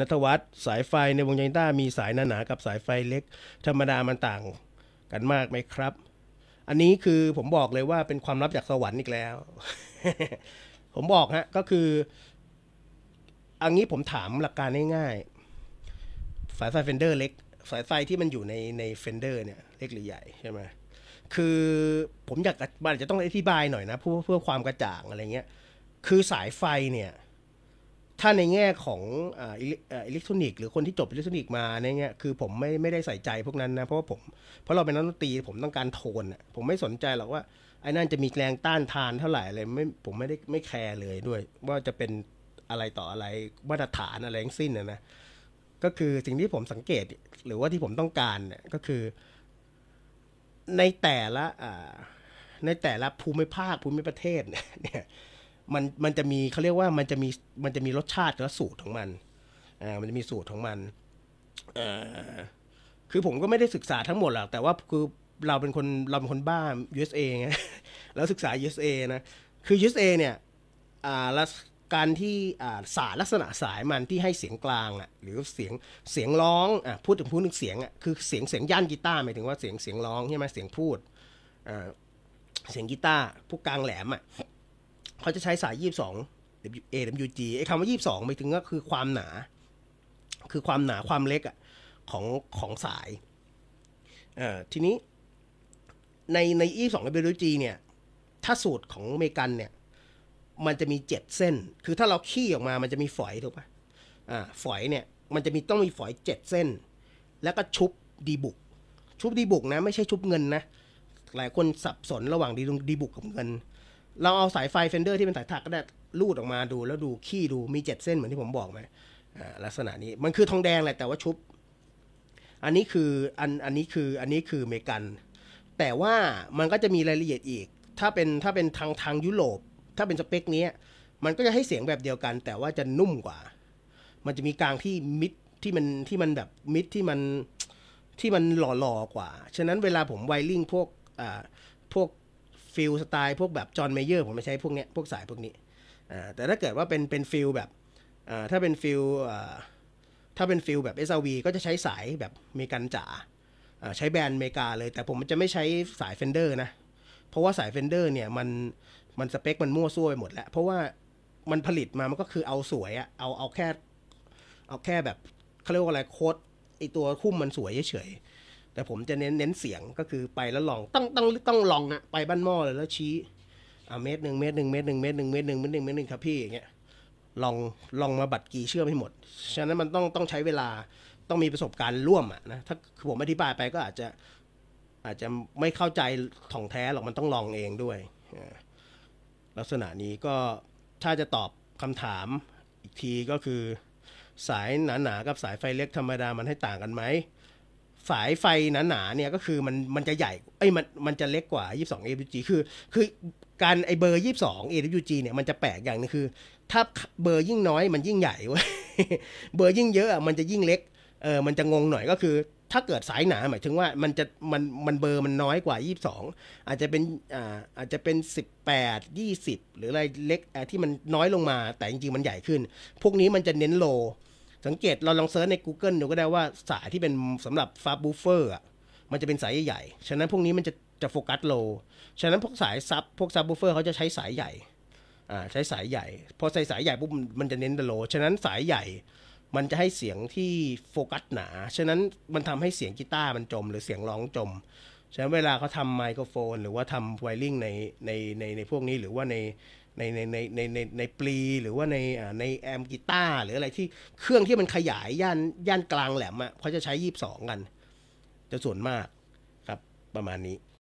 ณนัทวัฒน์สายไฟในวงใยต้ามีสายหนาๆกับสายไฟเล็ก ธรรมดามันต่างกันมากไหมครับ อันนี้คือผมบอกเลยว่าเป็นความลับจากสวรรค์อีกแล้ว ผมบอกฮะก็คือ อันนี้ผมถามหลักการง่ายๆสายไฟเฟนเดอร์เล็ก สายไฟที่มันอยู่ในในเฟนเดอร์เนี่ย เล็กหรือใหญ่ใช่ไหมคือผมอยากมันจะต้องอธิบายหน่อยนะเพื่อเพื่อความกระจ่างอะไรเงี้ย คือสายไฟเนี่ยถ้าในแง่ของอิเล็กทรอนิกส์หรือคนที่จบอิเล็กทรอนิกส์มาในเงี้ยคือผมไม่ไม่ได้ใส่ใจพวกนั้นนะ เพราะว่าผมเพราะเราเป็นนักดนตรีผมต้องการโทนอ่ะ ผมไม่สนใจหรอกว่าไอ้นั่นจะมีแรงต้านทานเท่าไหร่อะไรไม่ผมไม่ได้ไม่แคร์เลยด้วย ว่าจะเป็นอะไรต่ออะไร มาตรฐานอะไรทั้งสิ้นนะนะก็คือสิ่งที่ผมสังเกต หรือว่าที่ผมต้องการเนี่ยก็คือ ในแต่ละในแต่ละภูมิภาคภูมิประเทศเนี่ยมันมันจะมีเขาเรียกว่ามันจะมีมันจะมีรสชาติและสูตรของมันอ่ามันจะมีสูตรของมัน เอ่อคือผมก็ไม่ได้ศึกษาทั้งหมดหรอกแต่ว่าคือเราเป็นคนเราเป็นคนบ้า USA ไงแล้วศึกษา USA นะ คือ USA เนี่ยอ่าลการที่าสารลักษณะสายมันที่ให้เสียงกลางอ่ะ หรือเสียงเสียงร้องอ่ะพูดถึงพูดถึงเสียงอ่ะคือเสียงเสียงย่านกีตาร์หมายถึงว่าเสียงเสียงร้องใช่ไหมเสียงพูดอ่าเสียงกีตาร์พวกกลางแหลมอ่ะเขาจะใช้สายยี่สสิบ2ย AWG ไอ้คำว่ายี่สสิบองหมายถึงก็คือความหนา คือความหนาความเล็กอะของของสายอ่อทีนี้ในในยี่สิบ AWG เนี่ยถ้าสูตรของเมกันเนี่ยมันจะมีเจ็ดเส้น คือถ้าเราขี้ออกมามันจะมีฝอยถูกปะ่ะอ่าฝอยเนี่ย มันจะมีต้องมีฝอยเจ็ดเส้น แล้วก็ชุบดีบุก ชุบดีบุกนะไม่ใช่ชุบเงินนะ หลายคนสับสนระหว่างดีดีบุกกับเงินเราเอาสายไฟเฟนเดอร์ที่เป็นสายถักก็ได้ลูดออกมาดู แล้วดูขี้ดูมีเจ็ดเส้นเหมือนที่ผมบอกไหมลักษณะนี้ มันคือทองแดงแหละแต่ว่าชุบ อันนี้คืออันอันนี้คืออันนี้คือเมกัน แต่ว่ามันก็จะมีรายละเอียดอีก ถ้าเป็นถ้าเป็นทางทางยุโรปถ้าเป็นสเปคนี้มันก็จะให้เสียงแบบเดียวกัน แต่ว่าจะนุ่มกว่า มันจะมีกลางที่มิด ที่มันที่มันแบบมิดที่มันที่มันหล่อๆกว่าฉะนั้นเวลาผมไวริ่งพวกอ่าพวกฟิลสไตล์พวกแบบจอห์นเมเยอร์ผมไม่ใช้พวกเนี้ยพวกสายพวกนี้ อ่าแต่ถ้าเกิดว่าเป็นเป็นฟิลแบบอ่าถ้าเป็นฟิลอ่าถ้าเป็นฟิลแบบ SRV ก็จะใช้สายแบบเมกันจ๋าอ่าใช้แบรนด์เมกาเลย แต่ผมจะไม่ใช้สายเฟนเดอร์นะ เพราะว่าสายเฟนเดอร์เนี่ยมันมันสเปคมันมั่วซั่วไปหมดแล้ว เพราะว่ามันผลิตมามันก็คือเอาสวยอะเอาเอาแค่เอาแค่แบบเขาเรียกว่าอะไรโค้ดไอตัวคุ้มมันสวยเฉยแต่ผมจะเน้นเน้นเสียงก็คือไปแล้วลองต้องต้องต้องลองอะไปบ้านหม้อเลยแล้วชี้อ่าเมตรหนึ่งเมตรหนึ่งเมตรหนึ่งเมตรหนึ่งเมตรหนึ่งเมตรหนึ่งเมตรหนึ่งครับพี่อย่างเงี้ยลองลองมาบัดรกีเชื่อไม่หมด ฉะนั้นมันต้องต้องใช้เวลาต้องมีประสบการณ์ร่วมอะนะถ้าผมอธิบายไปก็อาจจะอาจจะไม่เข้าใจถ่องแท้หรอกมันต้องลองเองด้วย ลักษณะนี้ก็ถ้าจะตอบคำถามอีกทีก็คือสายหนาๆกับสายไฟเล็กธรรมดามันให้ต่างกันไหมสายไฟหนาๆเนี่ยก็คือมันมันจะใหญ่ไอ้มันมันจะเล็กกว่า 22 AWG คือ คือการไอเบอร์ 22 AWG เนี่ยมันจะแปลกอย่างนึงคือ ถ้าเบอร์ยิ่งน้อยมันยิ่งใหญ่เว้ยเบอร์ยิ่งเยอะมันจะยิ่งเล็กเออมันจะงงหน่อยก็คือ ถ้าเกิดสายหนาหมายถึงว่ามันจะมันมันเบอร์มันน้อยกว่า 22 อาจจะเป็นอ่าอาจจะเป็น 18 20 หรืออะไรเล็กที่มันน้อยลงมาแต่จริงๆมันใหญ่ขึ้นพวกนี้มันจะเน้นโลสังเกตเราลองเซิร์ชใน Google ดูก็ได้ว่าสายที่เป็นสำหรับฟาบูเฟอร์อ่ะ มันจะเป็นสายใหญ่ๆฉะนั้นพวกนี้มันจะจะโฟกัสโลฉะนั้นพวกสายซับพวกซับบูเฟอร์เขาจะใช้สายใหญ่ อ่าใช้สายใหญ่พอใส่สายใหญ่ปุ๊บมันจะเน้นโล ฉะนั้นสายใหญ่มันจะให้เสียงที่โฟกัสหนา ฉะนั้นมันทำให้เสียงกีตาร์มันจมหรือเสียงร้องจม ฉะนั้นเวลาเขาทำไมโครโฟน หรือว่าทำไวริงในในในในพวกนี้หรือว่าในในในในในในในปลีหรือว่าในในแอมกีตาร์หรืออะไรที่เครื่องที่มันขยายย่านย่านกลางแหลมอะ่ะเขาจะใช้ยี่สิบสองกัน จะส่วนมากครับ ประมาณนี้